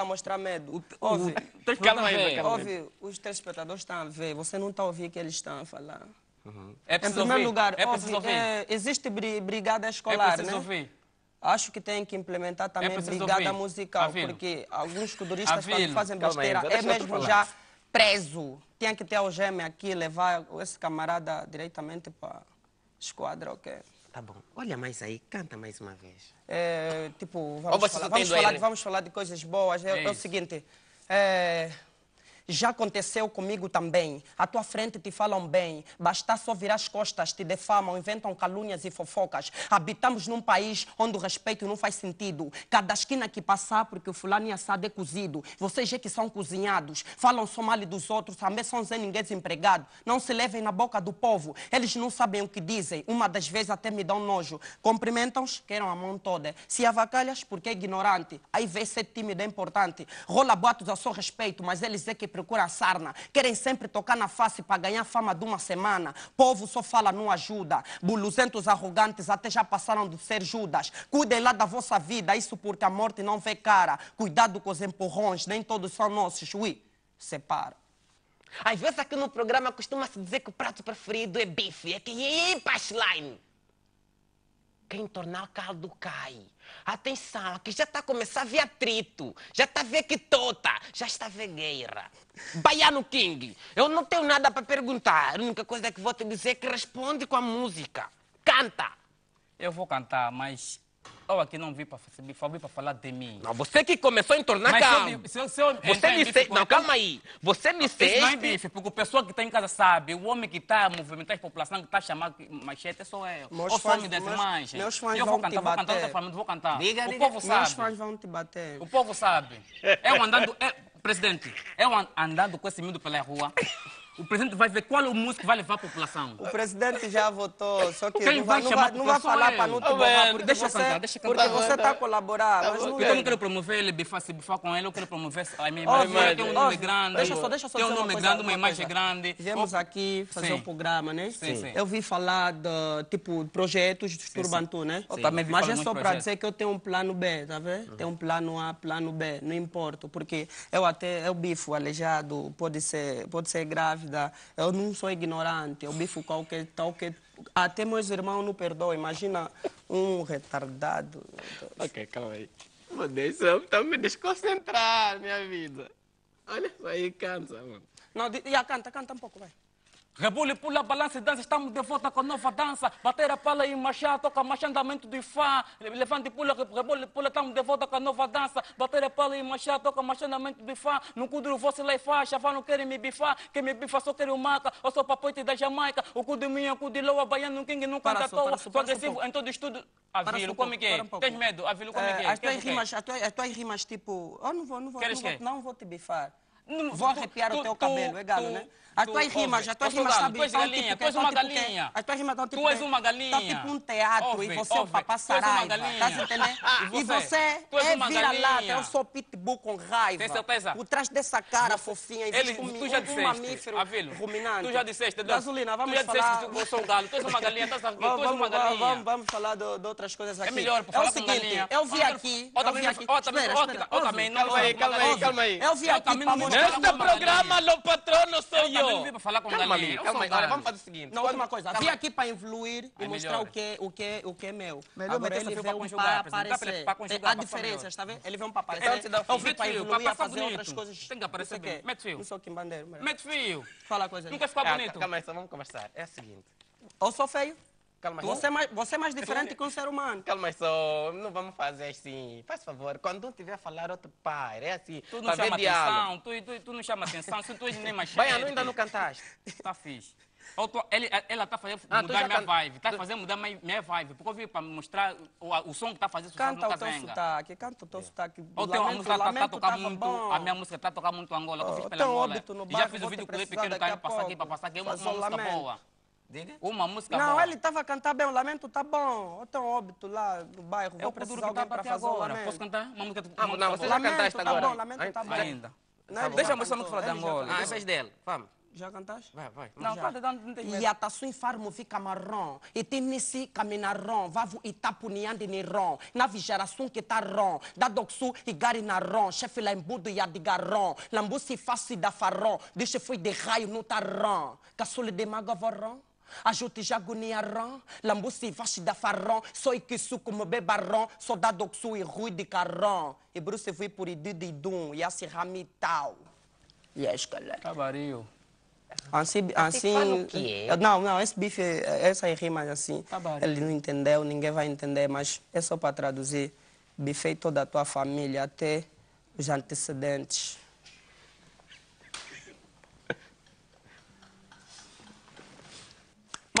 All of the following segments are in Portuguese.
a tá mostrar medo. Ouve, calma aí, ouve, os telespectadores estão a ver, você não está a ouvir o que eles estão a falar. Uhum. É em primeiro lugar, é ouve, é, existe brigada é escolar, é né? Ouvir. Acho que tem que implementar é também é brigada ouvir. musical, Avilo. Tá porque alguns coduristas quando tá fazem besteira é mesmo já preso. Tinha que ter o gêmeo aqui, levar esse camarada diretamente para... Esquadra, ok. Tá bom. Olha mais aí, canta mais uma vez. É, tipo, vamos, falar, tá vamos, falar, vamos falar de coisas boas. É, é, é o seguinte. É, já aconteceu comigo também. À tua frente te falam bem. Basta só virar as costas, te defamam, inventam calúnias e fofocas. Habitamos num país onde o respeito não faz sentido. Cada esquina que passar, porque o fulano e assado é cozido. Vocês é que são cozinhados. Falam só mal dos outros, também são zé ninguém desempregado. Não se levem na boca do povo. Eles não sabem o que dizem. Uma das vezes até me dão nojo. Cumprimentam-os, queiram a mão toda. Se avacalhas, porque é ignorante. Aí vê ser é tímido é importante. Rola boatos a seu respeito, mas eles é que procura sarna. Querem sempre tocar na face para ganhar fama de uma semana. Povo só fala, não ajuda. Buluzentos arrogantes até já passaram de ser Judas. Cuidem lá da vossa vida, isso porque a morte não vê cara. Cuidado com os empurrões, nem todos são nossos. Ui, separa. Às vezes aqui no programa costuma-se dizer que o prato preferido é bife, é que é pasline entornar caldo cai. Atenção, aqui já está a começar a ver atrito, já está a ver que tota, já está a ver guerra. Baiano King, eu não tenho nada para perguntar. A única coisa que vou te dizer é que responde com a música. Canta! Eu vou cantar, mas eu aqui não vim para vir para falar de mim. Não, você que começou a entornar calma. calmo. Se eu, você então, me então, fez. Então, não, calma aí. Você me fez. não é bife, porque o pessoal que está em casa sabe. O homem que está a movimentar a população, que está a chamar machete, é sou eu. Meus Ou fãs, some dessa meus, Meus fãs eu vou cantar, vou cantar, eu vou cantar. Diga, o povo sabe. Meus fãs vão te bater. O povo sabe. Eu é andando... Eu, é, presidente, eu andando com esse mundo pela rua o presidente vai ver qual é o músico vai levar a população. O presidente já votou, só que Quem não, vai, vai, não vai falar é para não te borrar, porque deixa você, cantar, deixa cantar. Tá tá porque você está a colaborar, tá Eu não quero promover ele, bifar, se bifar com ele, eu quero promover a minha imagem. Oh, tem um nome grande, deixa só, deixa só tem um nome grande, uma imagem grande. Viemos aqui fazer um programa, né? Sim, Eu vi falar de, tipo, projetos do Turbantu, né? Mas é só para dizer que eu tenho um plano B, tá vendo? Tem um plano A, plano B, não importa, porque eu até, eu bifo aleijado, pode ser, pode ser grave vida. Eu não sou ignorante, eu bifo qualquer tal que. Até meus irmãos não perdoam. Imagina um retardado. Ok, calma aí. vou deixar está me desconcentrar, minha vida. Olha, aí, canta mano. Não, já canta, canta um pouco, vai. Rebule, pula, balança e dança. Estamos de volta com nova dança. Bater a pala e machar, toca machar, andamento de fã Levante e pula, rebule, pula. Estamos de volta com nova dança. Bater a pala e machar, toca machar, andamento de no Não cudro você lá e faz, Chavá não querem me bifar. Quem me bifa só quero maca. Eu sou papoite da Jamaica. O cu de minha, é o cu de loa, baiano, king, não canta à toa. Sou agressivo em todo estudo. Avilo, como é que é? Tens medo? Avilo, como é eh, que é? As tuas rimas, tipo... Eu oh, não vou, não vou, não vou te bifar. Não, Vou arrepiar tu, o teu tu, cabelo, é galo, tu, né? As tuas rimas, as tuas rimas, sabe? Tu és galinha, tu és uma galinha. As tuas rimas estão tipo... Tu és uma galinha. Estão tipo um teatro e você é o papá saraiva, estás entendendo? E você é vira-lata, eu é sou pitbull com raiva. Tem certeza? Por trás dessa cara fofinha existe um mamífero ruminante. Tu já disseste, Gasolina, vamos falar... Tu já disseste que eu sou um galo, tu és uma galinha, estás aqui, tu és uma galinha. Vamos falar de outras coisas é aqui. É melhor, por falar É o seguinte, eu vi aqui... Ó, também, ó, também, Calma aí, calma aí, calma aí. Eu vi aqui para mostrar... Este programa, o patrono sou tá eu. Eu também para falar com o Dali. Calma vamos fazer o seguinte. Não, uma coisa. Vim aqui para influir e mostrar o que, o, que, o que é meu. Melhor Agora ele veio para aparecer. Há diferenças, está vendo? Ele veio para então, aparecer. Eu vim para influir a fazer outras coisas. Tem que aparecer bem. É. Mete fio. Não sou Kim Bandeiro. Mete fio. Fala coisa. Nunca ficou bonito. Calma aí, só vamos conversar. É o seguinte. Ou sou feio. Calma você, é mais, você é mais diferente que um ser humano. Calma só, não vamos fazer assim. Faz favor, quando um tiver a falar, outro para. É assim. Tu não chama atenção, tu, tu, tu, não chama atenção, se tu és nem mais Bem, ainda não cantaste. Tá fixe. Tô, ele, ela está fazendo ah, mudar minha vibe, está tu... fazendo mudar minha, minha vibe, porque eu vi para mostrar o, o som que está fazendo canta o teu sotaque, canta o teu é. sotaque. O teu, a música está tá, tá, tá tocar muito, bom. a minha música está tocando muito Angola, eu fiz pela Angola. No bairro, já fiz o vídeo clipe que não caiu, tá passar aqui para passar aqui, é uma música boa. Diga? Uma música Não, boa. ele estava a cantar bem, o lamento tá bom. Eu tenho óbito lá no bairro, vou é precisar alguém tá para fazer agora. o Posso cantar uma música? ah, não, você já cantaste tá Bom, lamento está tá bom. Ainda. Não, tá Deixa a moça não falar de Angola. Ah, essas dele. Vamos. Já cantaste? Vai, vai. Não, já. canta, não tem medo. Yatasu infarmo fica marrom, nesse caminarrom, vavu itapuniande nirom, navigerasun que tarrom, tá dadoxu e narrom, chefe lambudo se lambusi e da farrom, deixa fui de raio no tarrom, tá caçule de mago varrom. Ajuti jaguniarão, lambusi vashi da farrão, soi kisuku mbe barrão, soldado ksu e rui de carrão. E bruce foi por idu de dum, e assim ramital. yes, galera. Cabario. Oh. Assim, assim. Não, não, esse euh, bife, essa euh, rima assim. Cabario. Ele não entendeu, ninguém vai entender, mas é só para traduzir. Bifei toda a tua família, até os antecedentes.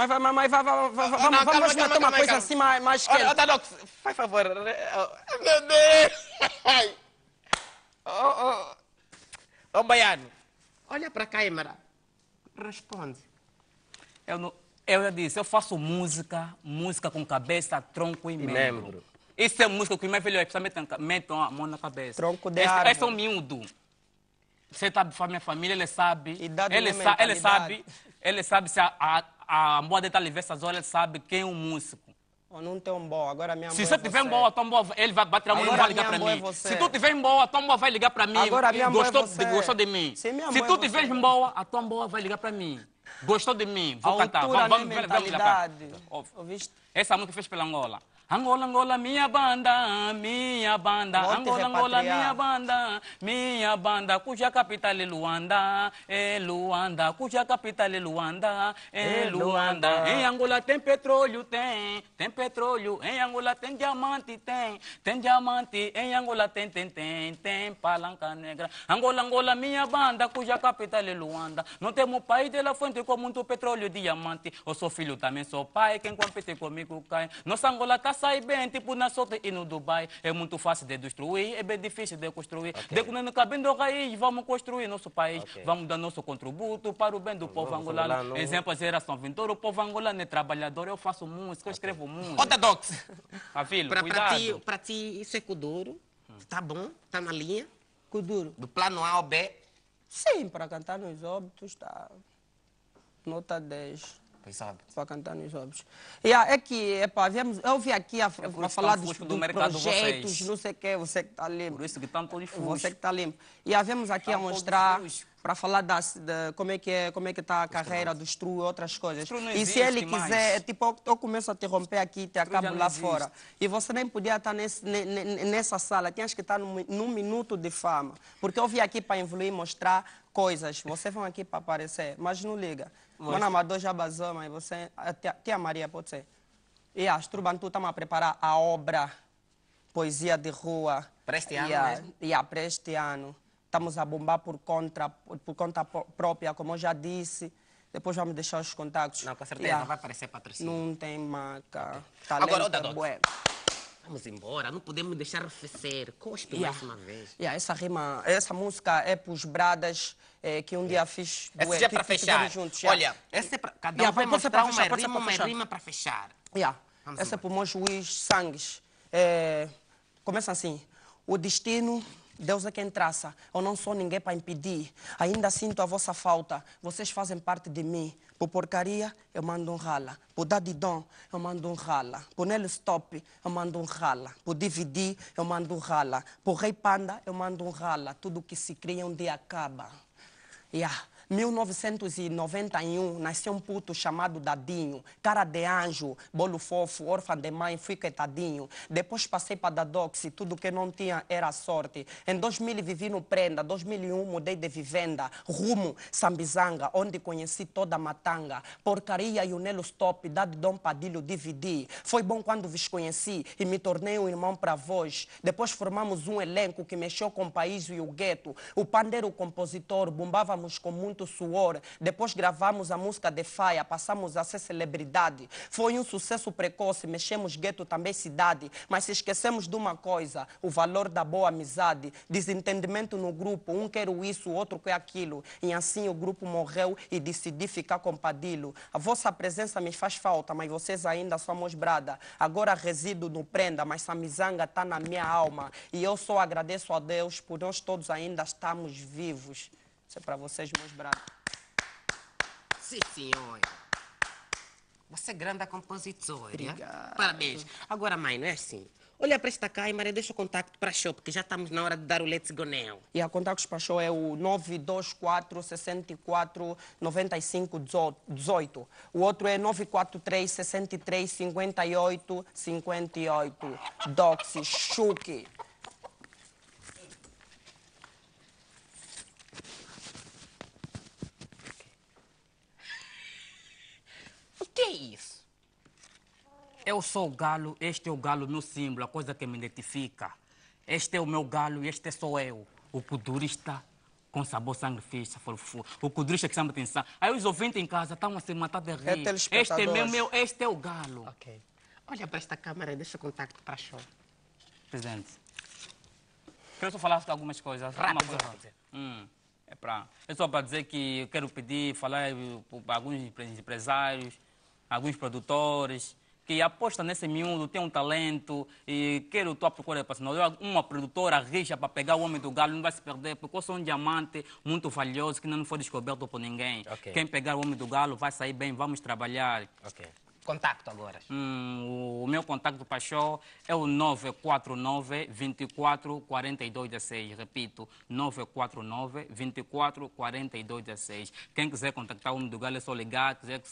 Mas, vai mas, vai mas, mas, mas, mas, vamos, vamos uma coisa assim mais, mais quente. Olha, Doc, faz favor. Meu Deus! Ô, oh, oh. Baiano, olha para a câmera. Responde. Eu, não, eu já disse, eu faço música, música com cabeça, tronco e, membro. membro. Isso é música que os mais é precisam meter a mão na cabeça. Tronco de árvore. Esse é o miúdo. Você sabe, minha família, ele sabe. Idade ele, sa ele sabe. Ele sabe se a, a a moda está ali, essas horas, sabe quem é o músico. Oh, não tem um bom, agora minha mãe Se é você é tiver boa, tua boa, ele vai bater a mão e vai ligar para é mim. É se tu tiver boa, tua boa vai ligar para mim. Agora minha mãe é gostou, é você. De, gostou de mim. Se, tu é tiver boa, a tua boa vai ligar para mim. Gostou de mim, vou a cantar. Vamos, vamos, né, vamos, vamos ligar pra... Essa música fez pela Angola. Angola, Angola, minha banda, minha banda, Angola, Angola, minha banda, minha banda, cuja capital é Luanda, é Luanda, cuja capital é Luanda, é, é Luanda. Em Angola tem petróleo, tem, tem petróleo, em Angola tem diamante, tem, tem diamante, em Angola tem, tem, tem, tem palanca negra. Angola, Angola, minha banda, cuja capital é Luanda. Não temos país de la fonte com muito petróleo e diamante. Eu sou filho também, sou pai, quem compete comigo cai. Nossa Angola tá sai bem, tipo na sorte e no Dubai. É muito fácil de destruir, é bem difícil de construir. Okay. De quando cabendo raiz, vamos construir nosso país. Okay. Vamos dar nosso contributo para o bem do povo angolano. Exemplo, a geração vindoura, o povo angolano é trabalhador. Eu faço música, eu escrevo okay. música. Outra dox. Ah, pra, ti, pra ti, isso é Kuduro. Hum. Tá bom, tá na linha. Kuduro. Do plano A ao B. Sim, para cantar nos óbitos, tá. Nota 10. Pois hábitos. Paco Antônio Jobes. Yeah, é que, epá, viemos, eu vi aqui a, a falar dos do, projetos, vocês. não sei o que, você que está limpo. Por isso que estão todos fujos. Você que está limpo. E havemos aqui tão tá a mostrar para falar da de como é que é, como é que está a carreira do Stru e outras coisas. E se ele quiser, é tipo, eu, eu, começo a te romper aqui e te acabo lá existe. fora. E você nem podia estar tá nesse, nessa sala, tinhas que estar tá num, num minuto de fama. Porque eu vim aqui para evoluir e mostrar coisas. Vocês vão aqui para aparecer, mas não liga. Mona Amador Jabazama, você, a é tia, tia Maria, pode ser. E a tu estamos a preparar a obra Poesia de Rua. Para este ano yeah, mesmo? a, para este ano. Estamos a bombar por conta, por conta própria, como eu já disse. Depois vamos deixar os contatos. Não, com certeza, não vai aparecer patrocínio. Não tem marca. Agora, o Dadot. É Vamos embora, não podemos deixar arrefecer. Cospe yeah. mais uma vez. Yeah, essa rima, essa música é os bradas é, que um dia fiz... Essa é para fechar. Juntos, Olha, essa é para... Cada um yeah, vai mostrar uma, fechar, rima, uma rima para fechar. Yeah. essa é embora. é o meu juiz Sangues. É, começa assim. O destino Deus é quem traça. Eu não sou ninguém para impedir. Ainda sinto a vossa falta. Vocês fazem parte de mim. Por porcaria, eu mando um rala. Por dar de dom, eu mando um rala. Por nele stop, eu mando um rala. Por dividir, eu mando um rala. Por rei panda, eu mando um rala. Tudo que se cria um dia acaba. Yeah. 1991, nasceu um puto chamado Dadinho, cara de anjo, bolo fofo, órfã de mãe, fui quetadinho. Depois passei para Dadoxi, tudo que não tinha era sorte. Em 2000 vivi no Prenda, 2001 mudei de vivenda, rumo Sambizanga, onde conheci toda a matanga. Porcaria e o Nelo Stop, dado Dom Padilho, dividi. Foi bom quando vos conheci e me tornei um irmão para vós. Depois formamos um elenco que mexeu com o país e o gueto. O pandeiro, o compositor, bombávamos com muito muito suor. Depois gravamos a música de Faia, passamos a ser celebridade. Foi um sucesso precoce, mexemos gueto também cidade. Mas se esquecemos de uma coisa, o valor da boa amizade. Desentendimento no grupo, um quer isso, o outro quer aquilo. E assim o grupo morreu e decidi ficar com Padilo. A vossa presença me faz falta, mas vocês ainda somos brada. Agora resido no Prenda, mas Samizanga está na minha alma. E eu só agradeço a Deus por nós todos ainda estamos vivos. Isso é pra vocês, meus bravas. Sim, senhora. Você é grande compositora. Obrigado. Parabéns. Agora, mãe, não é assim? Olha para esta câmera e deixa o contacto para a show, porque já estamos na hora de dar o let's go now. E a contactos para a show é o 924 64 95 18. O outro é 943 63 58 58. Doxy chuque. isso? Eu sou o galo, este é o galo, meu símbolo, a coisa que me identifica. Este é o meu galo e este sou eu, o pudurista com sabor sangue ficha, o pudurista que chama atenção. Aí os ouvintes em casa estão a se assim, matar de rir. É este é meu, meu, este é o galo. Ok. Olha para esta câmera e deixa o contato para a show. Presidente, quero só falar algumas coisas. Rápido. Uma Hum. É, pra, é só para dizer que eu quero pedir, falar eh, para alguns empresários, alguns produtores que apostam nesse miúdo, tem um talento e quero tua procura de patrocinador. Uma produtora rija para pegar o homem do galo não vai se perder, porque eu sou um diamante muito valioso que não foi descoberto por ninguém. Okay. Quem pegar o homem do galo vai sair bem, vamos trabalhar. Okay contacto agora? Hum, o meu contacto, Pachó, é o 949 24 42 16. Repito, 949 24 42 16. Quem quiser contactar o Mundo Galo é só ligar, quiser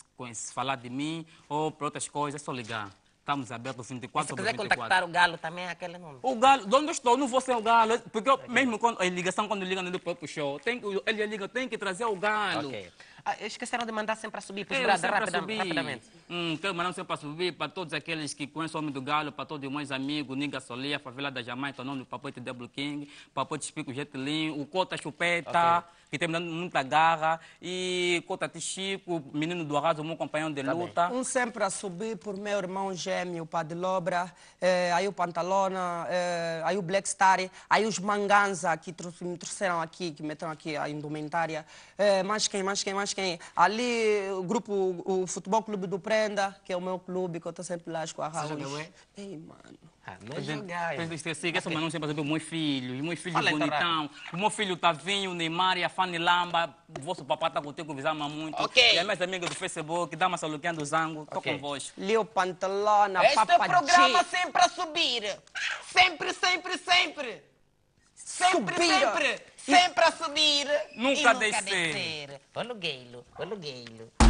falar de mim ou para outras coisas, é só ligar. Estamos abertos 24 horas. Se quiser contactar o Galo também, é aquele número. O Galo, de onde eu estou, não vou ser o Galo. Porque eu, mesmo quando, a ligação, quando liga no é próprio show, tem, ele liga, tem que trazer o Galo. Ok. Ah, esqueceram de mandar sempre a subir para é, subir brados, rapidamente. Hum, quero mandar sempre a subir para todos aqueles que conhecem o Homem do Galo, para todos os meus amigos, Niga Solia, Favela da Jamaica, o nome do Papoite Double King, Papoite Espico Jetlin, o Cota Chupeta. Okay que tem muita garra, e Cotati Chico, menino do arraso, meu companheiro de tá luta. Um sempre a subir por meu irmão gêmeo, o Padre Lobra, eh, aí o Pantalona, eh, aí o Black Star, aí os Manganza, que me trouxeram aqui, que meteram aqui a indumentária. Eh, mais quem, mais quem, mais quem? Ali o grupo, o Futebol Clube do Prenda, que é o meu clube, que eu estou sempre lá com a Raul. Ei, mano. Ah, mas jogar. É. Tem que ser que essa não sempre sabe o meu filho, o meu filho bonitão, o meu filho tá vinho, Neymar e a Fanny Lamba, tá o vosso papai tá contigo, visama muito. Ok. E é meus amigos do Facebook, dá uma saluquinha do Zango, tô okay. convosco. Leo Pantalona, este é papadinho. Este programa sempre a subir, sempre, sempre, sempre. Sempre, Subira. sempre, sempre a subir. Nunca, e nunca descer. descer. Olha o gueilo, olha o gueilo.